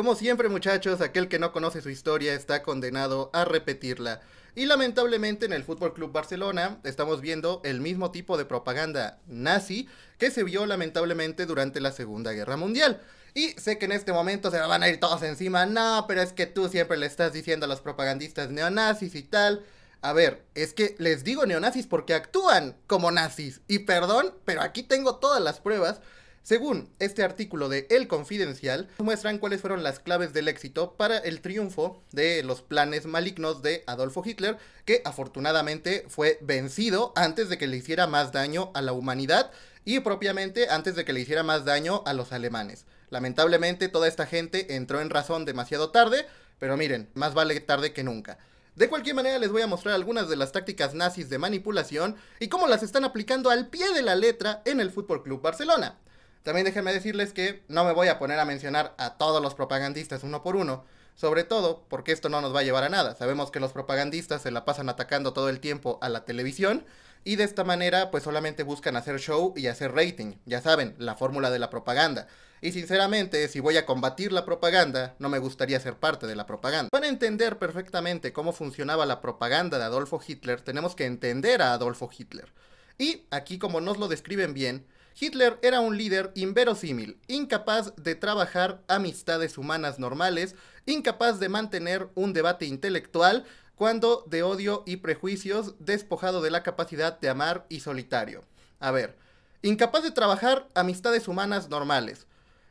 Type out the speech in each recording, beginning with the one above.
Como siempre muchachos, aquel que no conoce su historia está condenado a repetirla. Y lamentablemente en el Fútbol Club Barcelona estamos viendo el mismo tipo de propaganda nazi que se vio lamentablemente durante la Segunda Guerra Mundial. Y sé que en este momento se van a ir todos encima, no, pero es que tú siempre le estás diciendo a los propagandistas neonazis y tal. A ver, es que les digo neonazis porque actúan como nazis. Y perdón, pero aquí tengo todas las pruebas según este artículo de El Confidencial, muestran cuáles fueron las claves del éxito para el triunfo de los planes malignos de Adolfo Hitler, que afortunadamente fue vencido antes de que le hiciera más daño a la humanidad y propiamente antes de que le hiciera más daño a los alemanes. Lamentablemente toda esta gente entró en razón demasiado tarde, pero miren, más vale tarde que nunca. De cualquier manera les voy a mostrar algunas de las tácticas nazis de manipulación y cómo las están aplicando al pie de la letra en el Fútbol Club Barcelona. También déjenme decirles que no me voy a poner a mencionar a todos los propagandistas uno por uno, sobre todo porque esto no nos va a llevar a nada. Sabemos que los propagandistas se la pasan atacando todo el tiempo a la televisión y de esta manera pues solamente buscan hacer show y hacer rating. Ya saben, la fórmula de la propaganda. Y sinceramente, si voy a combatir la propaganda, no me gustaría ser parte de la propaganda. Para entender perfectamente cómo funcionaba la propaganda de Adolfo Hitler, tenemos que entender a Adolfo Hitler. Y aquí como nos lo describen bien, Hitler era un líder inverosímil, incapaz de trabajar amistades humanas normales, incapaz de mantener un debate intelectual, cuando de odio y prejuicios, despojado de la capacidad de amar y solitario. A ver, incapaz de trabajar amistades humanas normales.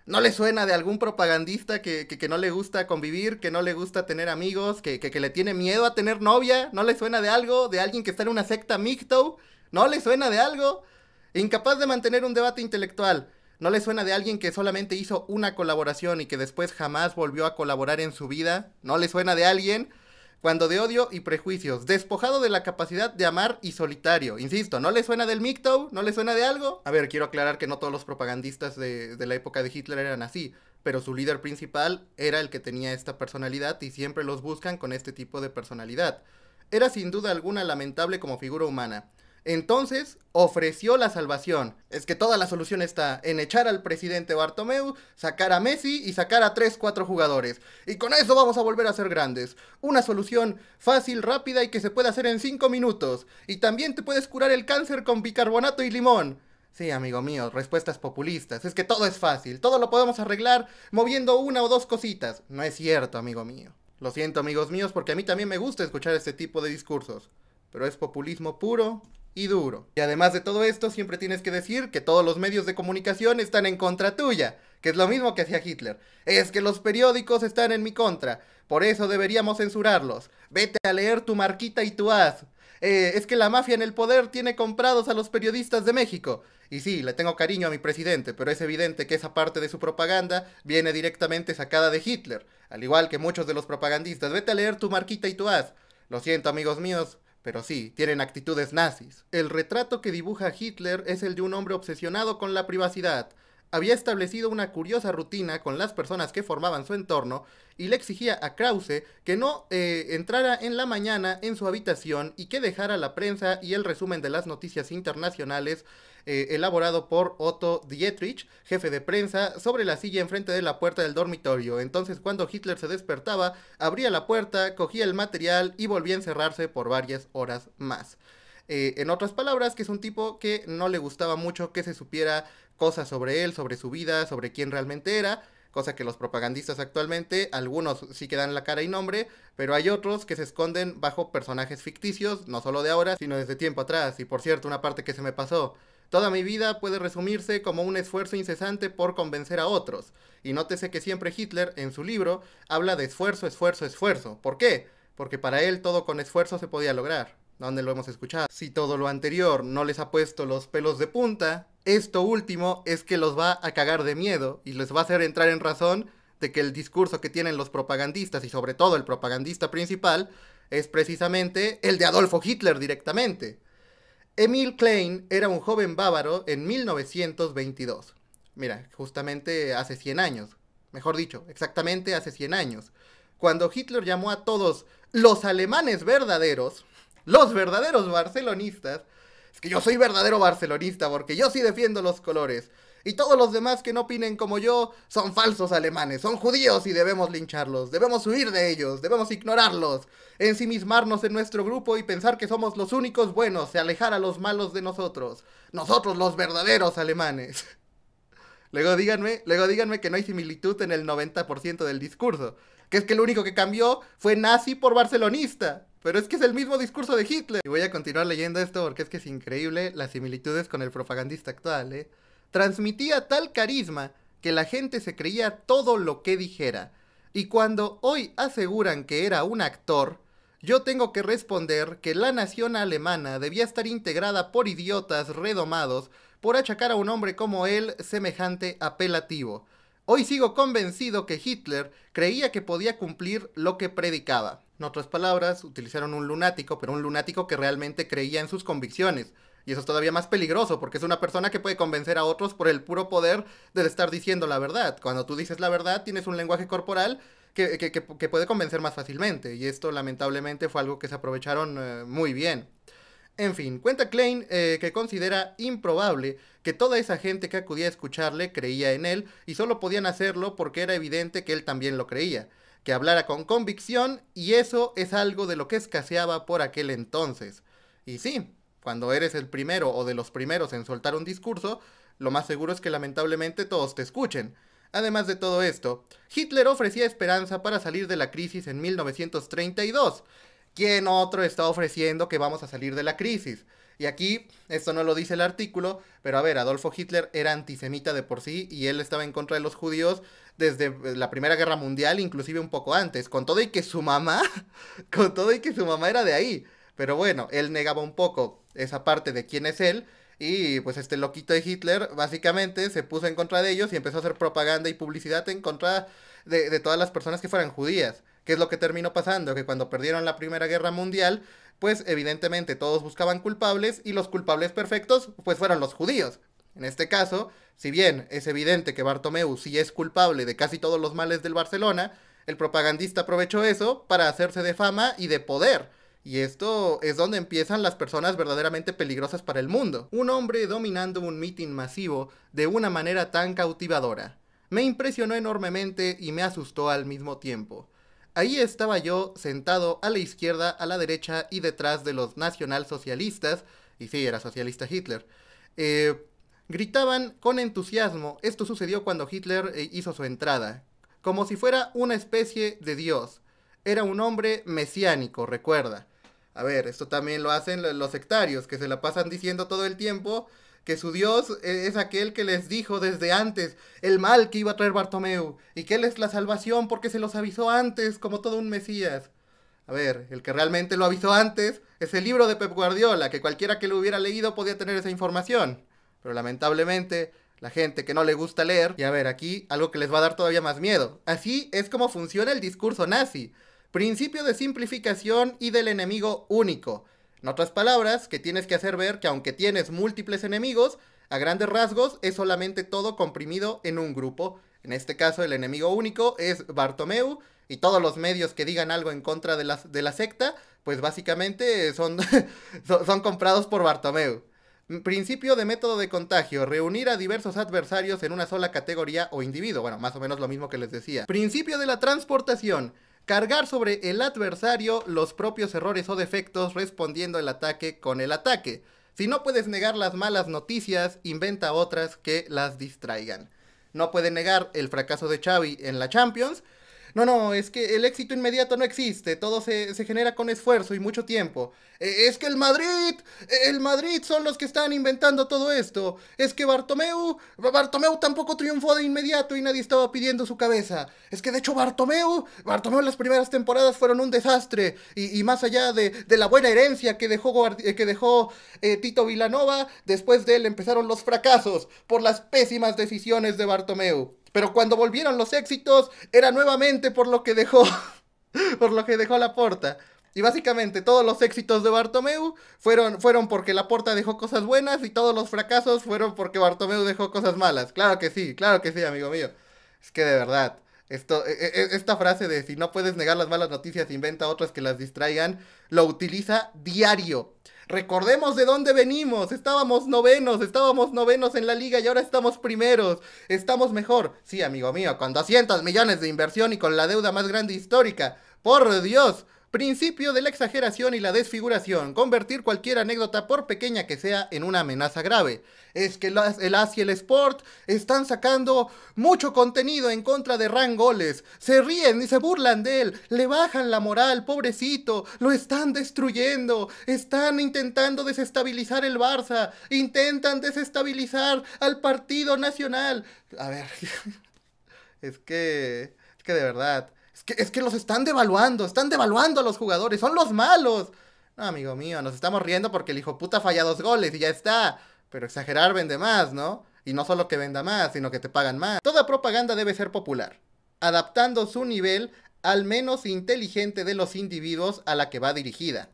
¿No le suena de algún propagandista que, no le gusta convivir, que no le gusta tener amigos, que, que, le tiene miedo a tener novia? ¿No le suena de algo? ¿De alguien que está en una secta mixto? ¿No le suena de algo? Incapaz de mantener un debate intelectual. ¿No le suena de alguien que solamente hizo una colaboración y que después jamás volvió a colaborar en su vida? ¿No le suena de alguien? Cuando de odio y prejuicios, despojado de la capacidad de amar y solitario. Insisto, ¿no le suena del MGTOW? ¿No le suena de algo? A ver, quiero aclarar que no todos los propagandistas de, de la época de Hitler eran así pero su líder principal era el que tenía esta personalidad y siempre los buscan con este tipo de personalidad. Era sin duda alguna lamentable como figura humana. Entonces ofreció la salvación. Es que toda la solución está en echar al presidente Bartomeu, sacar a Messi y sacar a 3, 4 jugadores. Y con eso vamos a volver a ser grandes. Una solución fácil, rápida y que se puede hacer en 5 minutos. Y también te puedes curar el cáncer con bicarbonato y limón. Sí, amigo mío, respuestas populistas. Es que todo es fácil, todo lo podemos arreglar moviendo una o dos cositas. No es cierto, amigo mío. Lo siento, amigos míos, porque a mí también me gusta escuchar este tipo de discursos. Pero es populismo puro y duro. Y además de todo esto, siempre tienes que decir que todos los medios de comunicación están en contra tuya, que es lo mismo que hacía Hitler. Es que los periódicos están en mi contra, por eso deberíamos censurarlos. Vete a leer tu marquita y tu as eh, es que la mafia en el poder tiene comprados a los periodistas de México. Y sí, le tengo cariño a mi presidente, pero es evidente que esa parte de su propaganda viene directamente sacada de Hitler, al igual que muchos de los propagandistas. Vete a leer tu marquita y tu as Lo siento, amigos míos, pero sí, tienen actitudes nazis. El retrato que dibuja Hitler es el de un hombre obsesionado con la privacidad. Había establecido una curiosa rutina con las personas que formaban su entorno y le exigía a Krause que no eh, entrara en la mañana en su habitación y que dejara la prensa y el resumen de las noticias internacionales eh, elaborado por Otto Dietrich, jefe de prensa, sobre la silla enfrente de la puerta del dormitorio. Entonces, cuando Hitler se despertaba, abría la puerta, cogía el material y volvía a encerrarse por varias horas más. Eh, en otras palabras, que es un tipo que no le gustaba mucho que se supiera cosas sobre él, sobre su vida, sobre quién realmente era cosa que los propagandistas actualmente, algunos sí que dan la cara y nombre, pero hay otros que se esconden bajo personajes ficticios, no solo de ahora, sino desde tiempo atrás. Y por cierto, una parte que se me pasó, Toda mi vida puede resumirse como un esfuerzo incesante por convencer a otros. Y nótese que siempre Hitler, en su libro, habla de esfuerzo, esfuerzo, esfuerzo. ¿Por qué? Porque para él todo con esfuerzo se podía lograr. ¿Dónde lo hemos escuchado? Si todo lo anterior no les ha puesto los pelos de punta, esto último es que los va a cagar de miedo y les va a hacer entrar en razón de que el discurso que tienen los propagandistas y sobre todo el propagandista principal es precisamente el de Adolfo Hitler directamente. Emil Klein era un joven bávaro en 1922. Mira, justamente hace 100 años. Mejor dicho, exactamente hace 100 años. Cuando Hitler llamó a todos los alemanes verdaderos, los verdaderos barcelonistas, es que yo soy verdadero barcelonista porque yo sí defiendo los colores. Y todos los demás que no opinen como yo son falsos alemanes, son judíos y debemos lincharlos, debemos huir de ellos, debemos ignorarlos, ensimismarnos en nuestro grupo y pensar que somos los únicos buenos, y alejar a los malos de nosotros, nosotros los verdaderos alemanes. Luego díganme, luego díganme que no hay similitud en el 90% del discurso, que es que lo único que cambió fue nazi por barcelonista. Pero es que es el mismo discurso de Hitler. Y voy a continuar leyendo esto porque es que es increíble las similitudes con el propagandista actual, ¿eh? transmitía tal carisma que la gente se creía todo lo que dijera. Y cuando hoy aseguran que era un actor, yo tengo que responder que la nación alemana debía estar integrada por idiotas redomados por achacar a un hombre como él semejante apelativo. Hoy sigo convencido que Hitler creía que podía cumplir lo que predicaba. En otras palabras, utilizaron un lunático, pero un lunático que realmente creía en sus convicciones. Y eso es todavía más peligroso, porque es una persona que puede convencer a otros por el puro poder de estar diciendo la verdad. Cuando tú dices la verdad, tienes un lenguaje corporal que, puede convencer más fácilmente. Y esto lamentablemente fue algo que se aprovecharon eh, muy bien. En fin, cuenta Klein eh, que considera improbable que toda esa gente que acudía a escucharle creía en él y solo podían hacerlo porque era evidente que él también lo creía, que hablara con convicción y eso es algo de lo que escaseaba por aquel entonces. Y sí, cuando eres el primero o de los primeros en soltar un discurso, lo más seguro es que lamentablemente todos te escuchen. Además de todo esto, Hitler ofrecía esperanza para salir de la crisis en 1932. ¿Quién otro está ofreciendo que vamos a salir de la crisis? Y aquí, esto no lo dice el artículo, pero a ver, Adolfo Hitler era antisemita de por sí y él estaba en contra de los judíos desde eh, la Primera Guerra Mundial, inclusive un poco antes, con todo y que su mamá, con todo y que su mamá era de ahí. Pero bueno, él negaba un poco esa parte de quién es él. Y pues este loquito de Hitler básicamente se puso en contra de ellos y empezó a hacer propaganda y publicidad en contra de, todas las personas que fueran judías. ¿Qué es lo que terminó pasando? Que cuando perdieron la Primera Guerra Mundial, pues evidentemente todos buscaban culpables y los culpables perfectos pues fueron los judíos. En este caso, si bien es evidente que Bartomeu sí es culpable de casi todos los males del Barcelona, el propagandista aprovechó eso para hacerse de fama y de poder. Y esto es donde empiezan las personas verdaderamente peligrosas para el mundo. Un hombre dominando un mitin masivo de una manera tan cautivadora. Me impresionó enormemente y me asustó al mismo tiempo. Ahí estaba yo sentado a la izquierda, a la derecha y detrás de los nacionalsocialistas, y sí, era socialista Hitler, eh, gritaban con entusiasmo, esto sucedió cuando Hitler eh, hizo su entrada, como si fuera una especie de dios era un hombre mesiánico, recuerda. A ver, esto también lo hacen los sectarios, que se la pasan diciendo todo el tiempo que su Dios e, es aquel que les dijo desde antes el mal que iba a traer Bartomeu, y que él es la salvación porque se los avisó antes, como todo un Mesías. A ver, el que realmente lo avisó antes es el libro de Pep Guardiola, que cualquiera que lo hubiera leído podía tener esa información. Pero lamentablemente la gente que no le gusta leer. Y a ver, aquí algo que les va a dar todavía más miedo. Así es como funciona el discurso nazi. Principio de simplificación y del enemigo único. En otras palabras, que tienes que hacer ver que aunque tienes múltiples enemigos, a grandes rasgos es solamente todo comprimido en un grupo. En este caso el enemigo único es Bartomeu y todos los medios que digan algo en contra de la, de la secta, pues básicamente son, son comprados por Bartomeu. Principio de método de contagio, reunir a diversos adversarios en una sola categoría o individuo. Bueno, más o menos lo mismo que les decía. Principio de la transportación cargar sobre el adversario los propios errores o defectos respondiendo el ataque con el ataque. Si no puedes negar las malas noticias, inventa otras que las distraigan. No puede negar el fracaso de Xavi en la Champions, no, no, es que el éxito inmediato no existe, todo se, genera con esfuerzo y mucho tiempo. E, es que el Madrid, e, el Madrid son los que están inventando todo esto. Es que Bartomeu, Bartomeu tampoco triunfó de inmediato y nadie estaba pidiendo su cabeza. Es que de hecho Bartomeu, Bartomeu las primeras temporadas fueron un desastre y, más allá de, la buena herencia que dejó, eh, que dejó eh, Tito Vilanova, después de él empezaron los fracasos por las pésimas decisiones de Bartomeu. Pero cuando volvieron los éxitos, era nuevamente por lo que dejó, por lo que dejó la porta. Y básicamente todos los éxitos de Bartomeu fueron, fueron porque puerta dejó cosas buenas y todos los fracasos fueron porque Bartomeu dejó cosas malas. Claro que sí, claro que sí, amigo mío. Es que de verdad, esto, e, e, e, esta frase de si no puedes negar las malas noticias, inventa otras que las distraigan, lo utiliza diario Recordemos de dónde venimos. Estábamos novenos, estábamos novenos en la liga y ahora estamos primeros. Estamos mejor. Sí, amigo mío, con 200 millones de inversión y con la deuda más grande histórica. Por Dios. Principio de la exageración y la desfiguración. Convertir cualquier anécdota, por pequeña que sea, en una amenaza grave. Es que el, y el Sport están sacando mucho contenido en contra de Rangoles. Se ríen y se burlan de él. Le bajan la moral, pobrecito. Lo están destruyendo. Están intentando desestabilizar el Barça. Intentan desestabilizar al Partido Nacional. A ver. es que. Es que de verdad es que los están devaluando, están devaluando a los jugadores, son los malos. No, amigo mío, nos estamos riendo porque el hijo puta falla dos goles y ya está. Pero exagerar vende más, ¿no? Y no solo que venda más, sino que te pagan más. Toda propaganda debe ser popular, adaptando su nivel al menos inteligente de los individuos a la que va dirigida.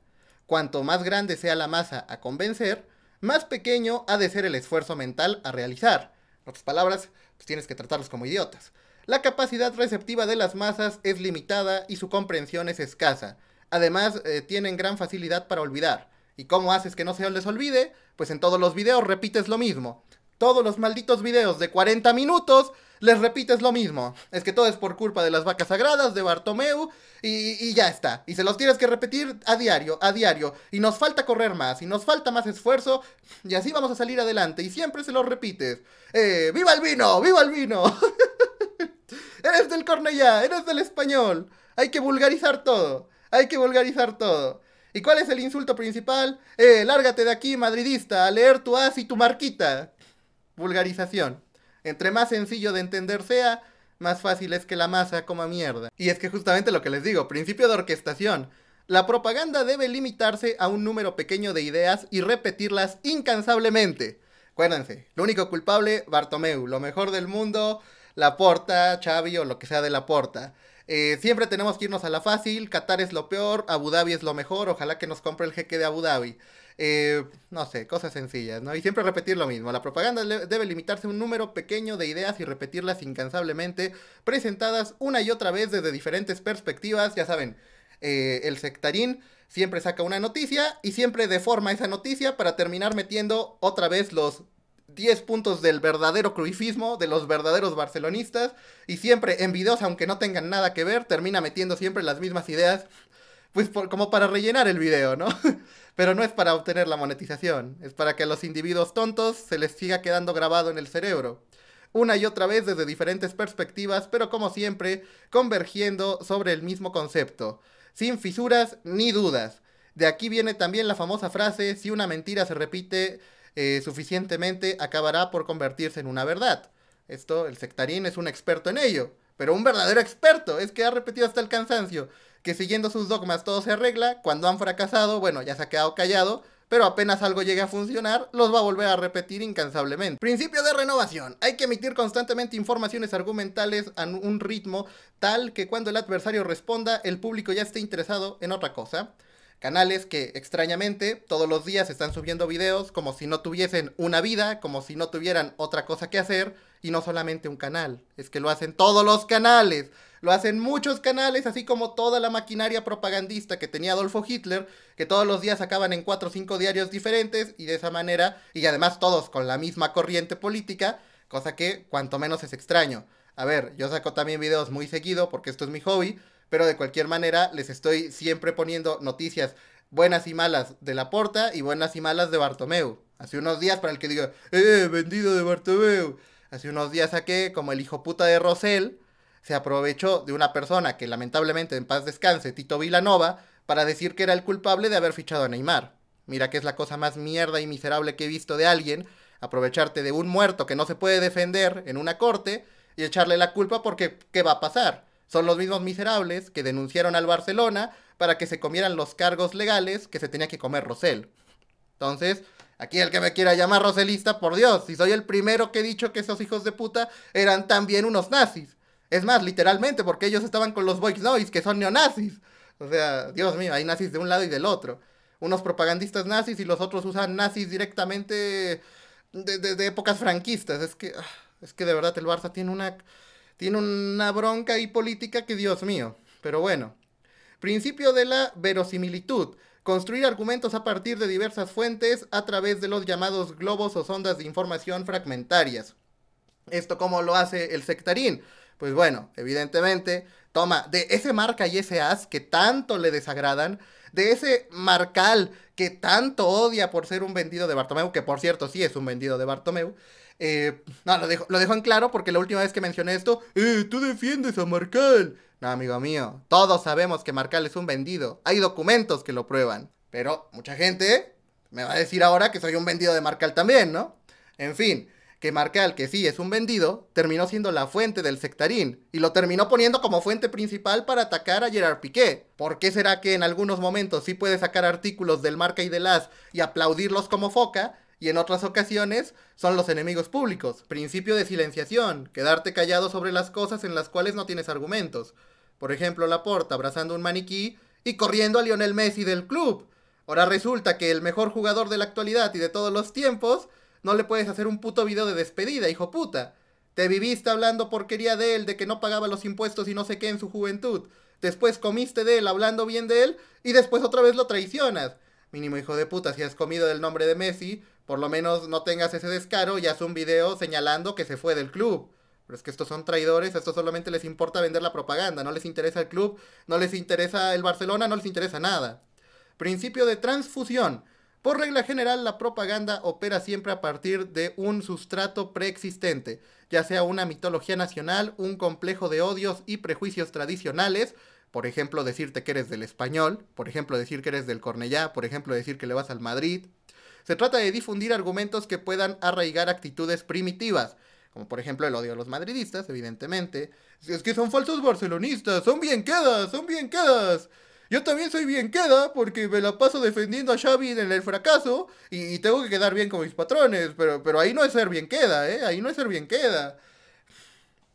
Cuanto más grande sea la masa a convencer, más pequeño ha de ser el esfuerzo mental a realizar. En otras palabras, pues tienes que tratarlos como idiotas. La capacidad receptiva de las masas es limitada y su comprensión es escasa. Además, eh, tienen gran facilidad para olvidar. ¿Y cómo haces que no se les olvide? Pues en todos los videos repites lo mismo. Todos los malditos videos de 40 minutos les repites lo mismo. Es que todo es por culpa de las vacas sagradas, de Bartomeu, y, ya está. Y se los tienes que repetir a diario, a diario. Y nos falta correr más, y nos falta más esfuerzo, y así vamos a salir adelante. Y siempre se los repites. Eh, ¡Viva el vino! ¡Viva el vino! eres del Cornellá, eres del español. Hay que vulgarizar todo, hay que vulgarizar todo. ¿Y cuál es el insulto principal? Eh, lárgate de aquí, madridista, a leer tu as y tu marquita. Vulgarización. Entre más sencillo de entender sea, más fácil es que la masa coma mierda. Y es que justamente lo que les digo, principio de orquestación. La propaganda debe limitarse a un número pequeño de ideas y repetirlas incansablemente. Acuérdense, lo único culpable, Bartomeu, lo mejor del mundo, la porta, Xavi o lo que sea de la porta. Eh, siempre tenemos que irnos a la fácil, Qatar es lo peor, Abu Dhabi es lo mejor, ojalá que nos compre el jeque de Abu Dhabi. Eh, no sé, cosas sencillas, ¿no? Y siempre repetir lo mismo. La propaganda debe limitarse a un número pequeño de ideas y repetirlas incansablemente, presentadas una y otra vez desde diferentes perspectivas. Ya saben, eh, el sectarín siempre saca una noticia y siempre deforma esa noticia para terminar metiendo otra vez los 10 puntos del verdadero cruifismo, de los verdaderos barcelonistas, y siempre en videos, aunque no tengan nada que ver, termina metiendo siempre las mismas ideas, pues como para rellenar el video, ¿no? Pero no es para obtener la monetización, es para que a los individuos tontos se les siga quedando grabado en el cerebro. Una y otra vez desde diferentes perspectivas, pero como siempre, convergiendo sobre el mismo concepto, sin fisuras ni dudas. De aquí viene también la famosa frase, si una mentira se repite, eh, suficientemente acabará por convertirse en una verdad. Esto, el sectarín es un experto en ello, pero un verdadero experto, es que ha repetido hasta el cansancio, que siguiendo sus dogmas todo se arregla, cuando han fracasado, bueno, ya se ha quedado callado, pero apenas algo llegue a funcionar, los va a volver a repetir incansablemente. Principio de renovación. Hay que emitir constantemente informaciones argumentales a un ritmo tal que cuando el adversario responda, el público ya esté interesado en otra cosa. Canales que extrañamente todos los días están subiendo videos como si no tuviesen una vida, como si no tuvieran otra cosa que hacer y no solamente un canal. Es que lo hacen todos los canales. Lo hacen muchos canales, así como toda la maquinaria propagandista que tenía Adolfo Hitler, que todos los días sacaban en cuatro o cinco diarios diferentes y de esa manera, y además todos con la misma corriente política, cosa que cuanto menos es extraño. A ver, yo saco también videos muy seguido porque esto es mi hobby, pero de cualquier manera les estoy siempre poniendo noticias buenas y malas de Laporta y buenas y malas de Bartomeu. Hace unos días para el que digo, ¡eh, vendido de Bartomeu! Hace unos días saqué como el hijo puta de Rosell se aprovechó de una persona que lamentablemente en paz descanse, Tito Vilanova, para decir que era el culpable de haber fichado a Neymar. Mira que es la cosa más mierda y miserable que he visto de alguien, aprovecharte de un muerto que no se puede defender en una corte y echarle la culpa porque ¿qué va a pasar? Son los mismos miserables que denunciaron al Barcelona para que se comieran los cargos legales que se tenía que comer Rosell. Entonces, aquí el que me quiera llamar roselista, por Dios, si soy el primero que he dicho que esos hijos de puta eran también unos nazis. Es más, literalmente, porque ellos estaban con los Boys Noise, que son neonazis. O sea, Dios mío, hay nazis de un lado y del otro. Unos propagandistas nazis y los otros usan nazis directamente desde de épocas franquistas. Es que, ah, es que de verdad el Barça tiene una tiene una bronca y política que Dios mío. Pero bueno. Principio de la verosimilitud. Construir argumentos a partir de diversas fuentes a través de los llamados globos o sondas de información fragmentarias. ¿Esto cómo lo hace el sectarín? Pues bueno, evidentemente, toma de ese marca y ese as que tanto le desagradan, de ese marcal que tanto odia por ser un vendido de Bartomeu, que por cierto sí es un vendido de Bartomeu, eh, no, lo dejo, lo dejo en claro porque la última vez que mencioné esto, eh, tú defiendes a Marcal. No, amigo mío, todos sabemos que Marcal es un vendido. Hay documentos que lo prueban. Pero mucha gente me va a decir ahora que soy un vendido de Marcal también, ¿no? En fin, que Marcal, que sí es un vendido, terminó siendo la fuente del sectarín y lo terminó poniendo como fuente principal para atacar a Gerard Piqué. ¿Por qué será que en algunos momentos sí puede sacar artículos del Marca y del As y aplaudirlos como foca, y en otras ocasiones son los enemigos públicos. Principio de silenciación, quedarte callado sobre las cosas en las cuales no tienes argumentos. Por ejemplo, Laporta abrazando un maniquí y corriendo a Lionel Messi del club. Ahora resulta que el mejor jugador de la actualidad y de todos los tiempos, no le puedes hacer un puto video de despedida, hijo puta. Te viviste hablando porquería de él, de que no pagaba los impuestos y no sé qué en su juventud. Después comiste de él hablando bien de él y después otra vez lo traicionas. Mínimo hijo de puta, si has comido del nombre de Messi, por lo menos no tengas ese descaro y haz un video señalando que se fue del club. Pero es que estos son traidores, a estos solamente les importa vender la propaganda, no les interesa el club, no les interesa el Barcelona, no les interesa nada. Principio de transfusión. Por regla general, la propaganda opera siempre a partir de un sustrato preexistente, ya sea una mitología nacional, un complejo de odios y prejuicios tradicionales, por ejemplo, decirte que eres del español, por ejemplo, decir que eres del Cornellá, por ejemplo, decir que le vas al Madrid, se trata de difundir argumentos que puedan arraigar actitudes primitivas, como por ejemplo el odio a los madridistas, evidentemente. Es que son falsos barcelonistas, son bien quedas, son bien quedas. Yo también soy bien queda porque me la paso defendiendo a Xavi en el fracaso y, tengo que quedar bien con mis patrones, pero, pero ahí no es ser bien queda, ¿eh? Ahí no es ser bien queda.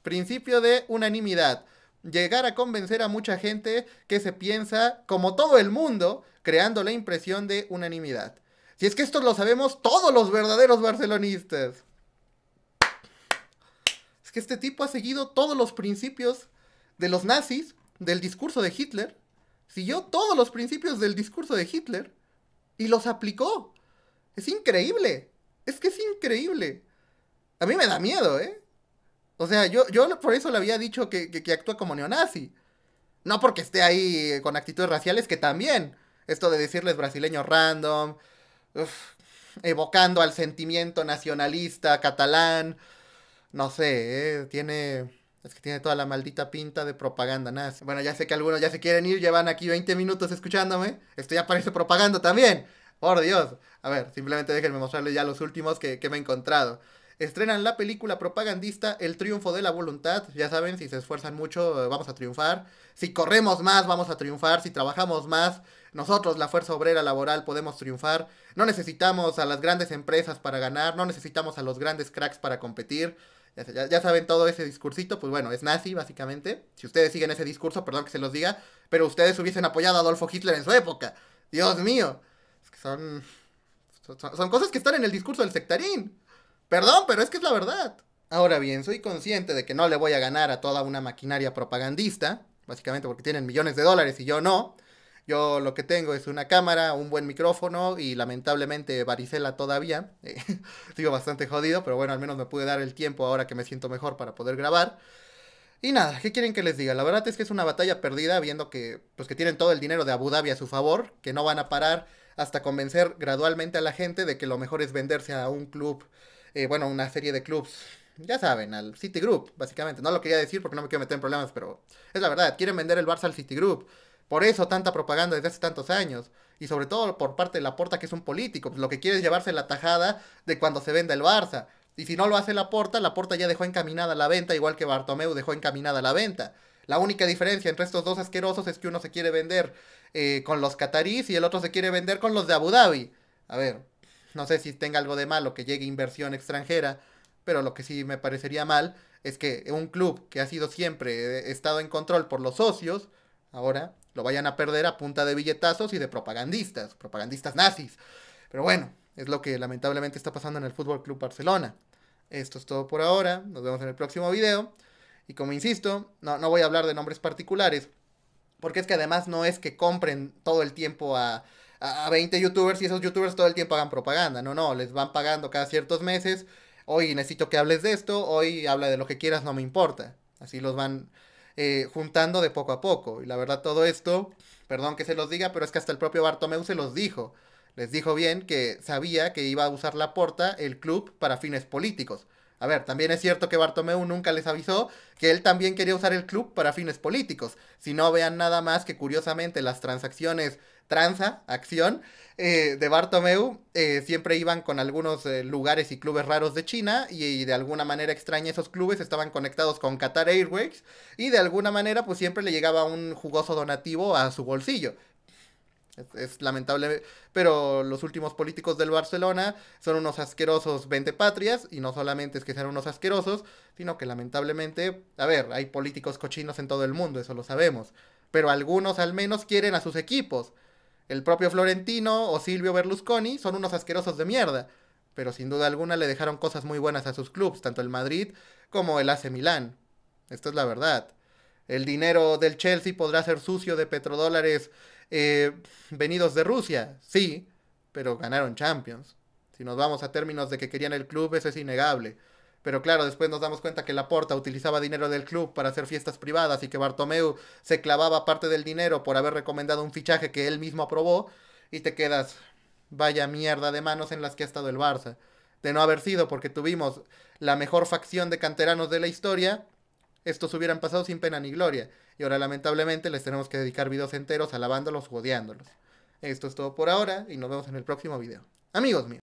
Principio de unanimidad. Llegar a convencer a mucha gente que se piensa como todo el mundo, creando la impresión de unanimidad. Si es que esto lo sabemos todos los verdaderos barcelonistas. Es que este tipo ha seguido todos los principios de los nazis, del discurso de Hitler. Siguió todos los principios del discurso de Hitler y los aplicó. Es increíble. Es que es increíble. A mí me da miedo, ¿eh? O sea, yo, yo por eso le había dicho que, actúa como neonazi. No porque esté ahí con actitudes raciales, que también. Esto de decirles brasileño random, evocando al sentimiento nacionalista catalán. No sé, ¿eh? tiene... Es que tiene toda la maldita pinta de propaganda, nazi Bueno, ya sé que algunos ya se quieren ir, llevan aquí 20 minutos escuchándome. Esto ya parece propaganda también. Por Dios. A ver, simplemente déjenme mostrarles ya los últimos que, que me he encontrado. Estrenan la película propagandista El triunfo de la voluntad. Ya saben, si se esfuerzan mucho, eh, vamos a triunfar. Si corremos más, vamos a triunfar. Si trabajamos más, nosotros, la fuerza obrera laboral, podemos triunfar. No necesitamos a las grandes empresas para ganar, no necesitamos a los grandes cracks para competir. Ya, saben todo ese discursito, pues bueno, es nazi básicamente. Si ustedes siguen ese discurso, perdón que se los diga, pero ustedes hubiesen apoyado a Adolfo Hitler en su época. Dios mío. son, son cosas que están en el discurso del sectarín. Perdón, pero es que es la verdad. Ahora bien, soy consciente de que no le voy a ganar a toda una maquinaria propagandista, básicamente porque tienen millones de dólares y yo no. Yo lo que tengo es una cámara, un buen micrófono y lamentablemente varicela todavía. Sigo bastante jodido, pero bueno, al menos me pude dar el tiempo ahora que me siento mejor para poder grabar. Y nada, ¿qué quieren que les diga? La verdad es que es una batalla perdida viendo que pues que tienen todo el dinero de Abu Dhabi a su favor, que no van a parar hasta convencer gradualmente a la gente de que lo mejor es venderse a un club, eh, bueno, una serie de clubs, ya saben, al Citigroup, básicamente. No lo quería decir porque no me quiero meter en problemas, pero es la verdad, quieren vender el Barça al Citigroup. Por eso tanta propaganda desde hace tantos años. Y sobre todo por parte de Laporta, que es un político. Pues lo que quiere es llevarse la tajada de cuando se venda el Barça. Y si no lo hace Laporta, Laporta ya dejó encaminada la venta, igual que Bartomeu dejó encaminada la venta. La única diferencia entre estos dos asquerosos es que uno se quiere vender eh, con los catarís y el otro se quiere vender con los de Abu Dhabi. A ver, no sé si tenga algo de malo que llegue inversión extranjera, pero lo que sí me parecería mal es que un club que ha sido siempre eh, estado en control por los socios, ahora lo vayan a perder a punta de billetazos y de propagandistas, propagandistas nazis. Pero bueno, es lo que lamentablemente está pasando en el Fútbol Club Barcelona. Esto es todo por ahora, nos vemos en el próximo video. Y como insisto, no, voy a hablar de nombres particulares, porque es que además no es que compren todo el tiempo a, a, a 20 youtubers y esos youtubers todo el tiempo hagan propaganda, no, no, les van pagando cada ciertos meses. Hoy necesito que hables de esto, hoy habla de lo que quieras, no me importa. Así los van eh, juntando de poco a poco. Y la verdad todo esto, perdón que se los diga, pero es que hasta el propio Bartomeu se los dijo. Les dijo bien que sabía que iba a usar la porta, el club, para fines políticos. A ver, también es cierto que Bartomeu nunca les avisó que él también quería usar el club para fines políticos. Si no vean nada más que curiosamente las transacciones tranza, acción, eh, de Bartomeu, eh, siempre iban con algunos eh, lugares y clubes raros de China y, de alguna manera extraña esos clubes estaban conectados con Qatar Airways y de alguna manera pues siempre le llegaba un jugoso donativo a su bolsillo. Es, lamentable, pero los últimos políticos del Barcelona son unos asquerosos vendepatrias y no solamente es que sean unos asquerosos, sino que lamentablemente, a ver, hay políticos cochinos en todo el mundo, eso lo sabemos, pero algunos al menos quieren a sus equipos el propio Florentino o Silvio Berlusconi son unos asquerosos de mierda, pero sin duda alguna le dejaron cosas muy buenas a sus clubes, tanto el Madrid como el AC Milán. Esto es la verdad. El dinero del Chelsea podrá ser sucio de petrodólares eh, venidos de Rusia, sí, pero ganaron Champions. Si nos vamos a términos de que querían el club, eso es innegable. Pero claro, después nos damos cuenta que Laporta utilizaba dinero del club para hacer fiestas privadas y que Bartomeu se clavaba parte del dinero por haber recomendado un fichaje que él mismo aprobó y te quedas, vaya mierda de manos en las que ha estado el Barça. De no haber sido porque tuvimos la mejor facción de canteranos de la historia, estos hubieran pasado sin pena ni gloria. Y ahora lamentablemente les tenemos que dedicar videos enteros alabándolos o odiándolos. Esto es todo por ahora y nos vemos en el próximo video. Amigos míos.